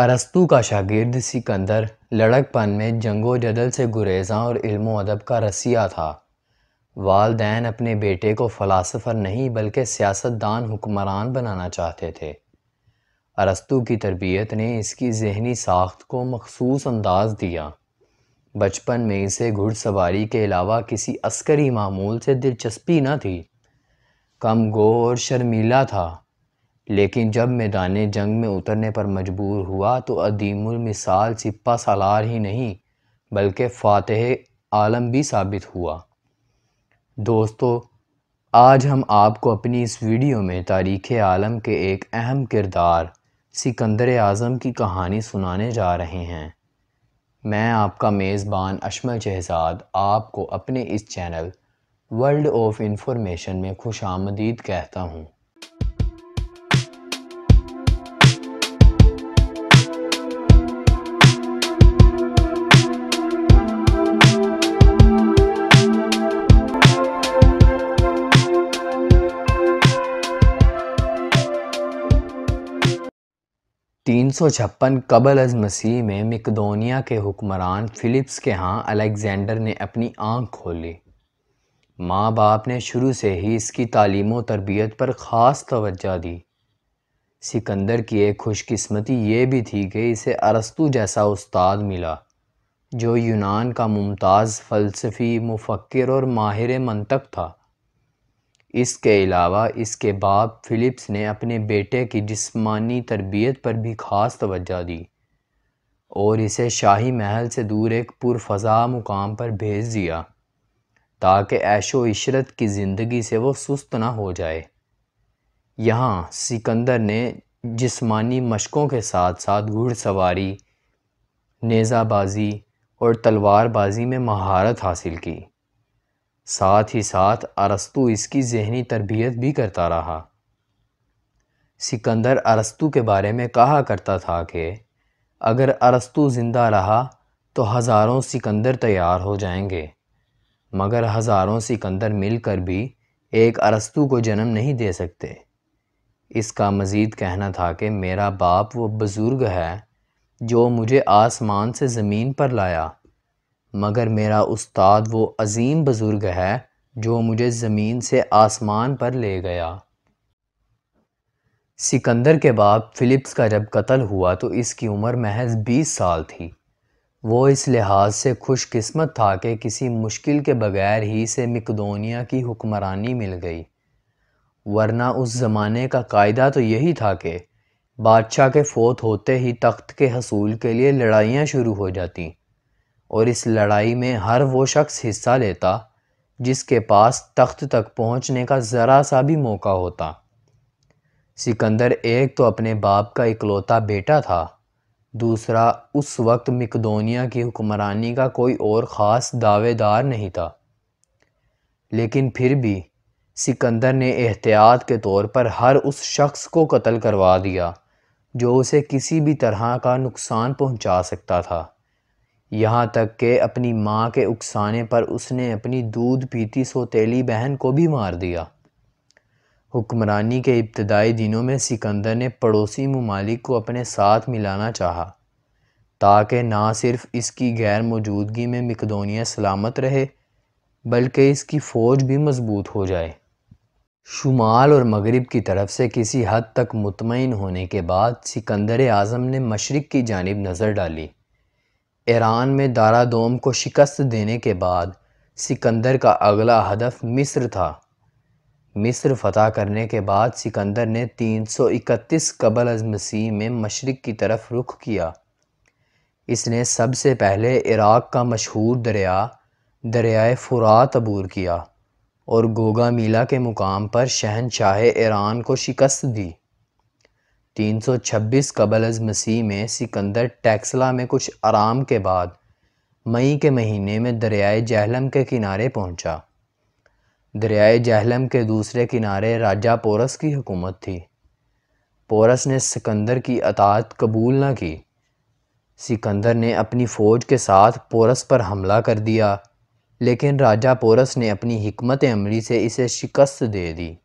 अरस्तु का शागिर्द सिकंदर लड़कपन में जंगो जदल से गुरेजा और इल्मो अदब का रसिया था वालदेन अपने बेटे को फ़लासफ़र नहीं बल्कि सियासतदान हुक्मरान बनाना चाहते थे अरस्तु की तरबियत ने इसकी जहनी साख्त को मखसूस अंदाज दिया बचपन में इसे घुड़सवारी के अलावा किसी अस्करी मामूल से दिलचस्पी न थी कम गो और शर्मीला था लेकिन जब मैदान जंग में उतरने पर मजबूर हुआ तो अदीमुलमिसाल सिपा सालार ही नहीं बल्कि फ़ातह आलम भी साबित हुआ दोस्तों आज हम आपको अपनी इस वीडियो में तारीख़ आलम के एक अहम किरदार सिकंदर आज़म की कहानी सुनाने जा रहे हैं मैं आपका मेज़बान अशमल शहजाद आपको अपने इस चैनल वर्ल्ड ऑफ इंफॉर्मेशन में खुश आमदीद कहता हूँ तीन सौ छप्पन कबल अज मसीह में मकदोनिया के हुक्मरान फ़िलिप्स के यहाँ अलेक्ज़ेंडर ने अपनी आँख खोली माँ बाप ने शुरू से ही इसकी तालीम तरबियत पर ख़ास तवज्जो दी सिकंदर की एक खुशकस्मती ये भी थी कि इसे अरस्तु जैसा उस्ताद मिला जो यूनान का मुमताज़ फ़लसफ़ी मुफक्र और माहिर मंतक था इसके अलावा इसके बाप फ़िलिप्स ने अपने बेटे की जिस्मानी तरबियत पर भी ख़ास तवज्जो दी और इसे शाही महल से दूर एक पुरफ़ा मुकाम पर भेज दिया ताकि ऐशो इशरत की ज़िंदगी से वो सुस्त ना हो जाए यहाँ सिकंदर ने जिस्मानी मशक़ों के साथ साथ घुड़सवारी नेज़ाबाजी और तलवारबाजी में महारत हासिल की साथ ही साथ अरस्तु इसकी जहनी तरबियत भी करता रहा सिकंदर अरस्तु के बारे में कहा करता था कि अगर अरस्तु ज़िंदा रहा तो हज़ारों सिकंदर तैयार हो जाएंगे मगर हज़ारों सिकंदर मिलकर भी एक अरस्तु को जन्म नहीं दे सकते इसका मज़ीद कहना था कि मेरा बाप वो बुज़ुर्ग है जो मुझे आसमान से ज़मीन पर लाया मगर मेरा उस्ताद वो अज़ीम बुज़ुर्ग है जो मुझे ज़मीन से आसमान पर ले गया सिकंदर के बाप फ़िलिप्स का जब कत्ल हुआ तो इसकी उम्र महज बीस साल थी वो इस लिहाज से खुशकिस्मत था कि किसी मुश्किल के बगैर ही से मिकदोनिया की हुक्मरानी मिल गई वरना उस ज़माने का कायदा तो यही था कि बादशाह के फ़ोत होते ही तख्त के हसूल के लिए लड़ाइयाँ शुरू हो जाती और इस लड़ाई में हर वो शख्स हिस्सा लेता जिसके पास तख्त तक पहुंचने का ज़रा सा भी मौका होता सिकंदर एक तो अपने बाप का इकलौता बेटा था दूसरा उस वक्त मिकदोनिया की हुक्मरानी का कोई और ख़ास दावेदार नहीं था लेकिन फिर भी सिकंदर ने एहतियात के तौर पर हर उस शख्स को कत्ल करवा दिया जो उसे किसी भी तरह का नुकसान पहुंचा सकता था यहाँ तक कि अपनी माँ के उकसाने पर उसने अपनी दूध पीती सोतीली बहन को भी मार दिया हुक्मरानी के इब्तदाई दिनों में सिकंदर ने पड़ोसी ममालिक को अपने साथ मिलाना चाहा ताकि ना सिर्फ इसकी गैर मौजूदगी में मकदोनिया सलामत रहे बल्कि इसकी फ़ौज भी मजबूत हो जाए शुमाल और मगरब की तरफ से किसी हद तक मुतमिन होने के बाद सिकंदर आज़म ने मशरक़ की जानब नज़र डाली ईरान में दारादोम को शिकस्त देने के बाद सिकंदर का अगला हदफ मिस्र था मिस्र फतह करने के बाद सिकंदर ने 331 कबल अज मसीह में मशरक़ की तरफ रुख किया इसने सबसे पहले इराक़ का मशहूर दरिया दरियाए फुरात अबूर किया और गोगा मीला के मुकाम पर शहनशाह ईरान को शिकस्त दी तीन सौ छब्बीस कबल मसीह में सिकंदर टैक्सला में कुछ आराम के बाद मई के महीने में दरियाए जहलम के किनारे पहुंचा। दरियाए जहलम के दूसरे किनारे राजा पोरस की हुकूमत थी पोरस ने सिकंदर की अतात कबूल ना की सिकंदर ने अपनी फ़ौज के साथ पोरस पर हमला कर दिया लेकिन राजा पोरस ने अपनी हमत अमली से इसे शिकस्त दे दी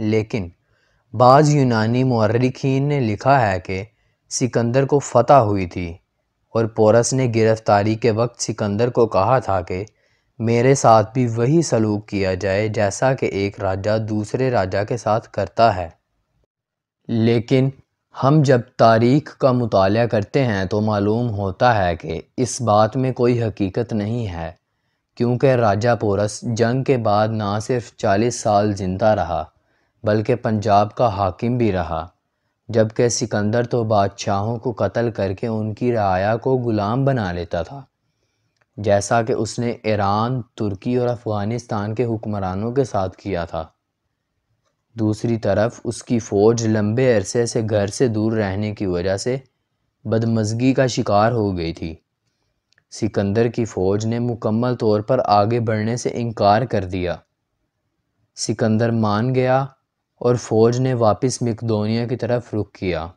लेकिन बाज़ यूनानी मौरखीन ने लिखा है कि सिकंदर को फ़तह हुई थी और पोरस ने गिरफ़्तारी के वक्त सिकंदर को कहा था कि मेरे साथ भी वही सलूक किया जाए जैसा कि एक राजा दूसरे राजा के साथ करता है लेकिन हम जब तारीख का मुताल करते हैं तो मालूम होता है कि इस बात में कोई हकीकत नहीं है क्योंकि राजा पोरस जंग के बाद ना सिर्फ चालीस साल ज़िंदा रहा बल्कि पंजाब का हाकिम भी रहा जबकि सिकंदर तो बादशाहों को कत्ल करके उनकी राया को ग़ुलाम बना लेता था जैसा कि उसने ईरान तुर्की और अफ़गानिस्तान के हुक्मरानों के साथ किया था दूसरी तरफ उसकी फ़ौज लंबे अरसे से घर से दूर रहने की वजह से बदमजगी का शिकार हो गई थी सिकंदर की फ़ौज ने मुकम्मल तौर पर आगे बढ़ने से इनकार कर दिया सिकंदर मान गया और फ़ौज ने वापस मकदोनिया की तरफ रुख किया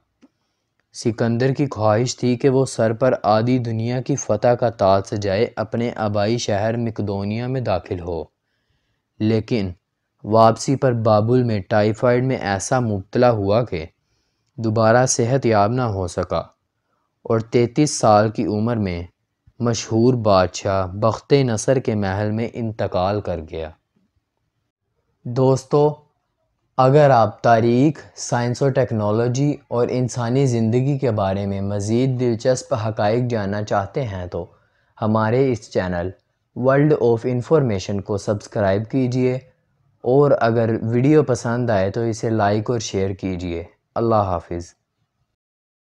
सिकंदर की ख्वाहिश थी कि वो सर पर आधी दुनिया की फ़तह का ताज सजाए अपने आबाई शहर मकदोनिया में दाखिल हो लेकिन वापसी पर बाबुल में टाइफाइड में ऐसा मुबतला हुआ कि दोबारा सेहत याब ना हो सका और तैतीस साल की उम्र में मशहूर बादशाह बख्त नसर के महल में इंतकाल कर गया दोस्तों अगर आप तारीख़ साइंस और टेक्नोलॉजी और इंसानी ज़िंदगी के बारे में मज़ीद दिलचस्प हक़ जानना चाहते हैं तो हमारे इस चैनल वर्ल्ड ऑफ़ इंफॉर्मेशन को सब्सक्राइब कीजिए और अगर वीडियो पसंद आए तो इसे लाइक और शेयर कीजिए अल्लाह हाफिज़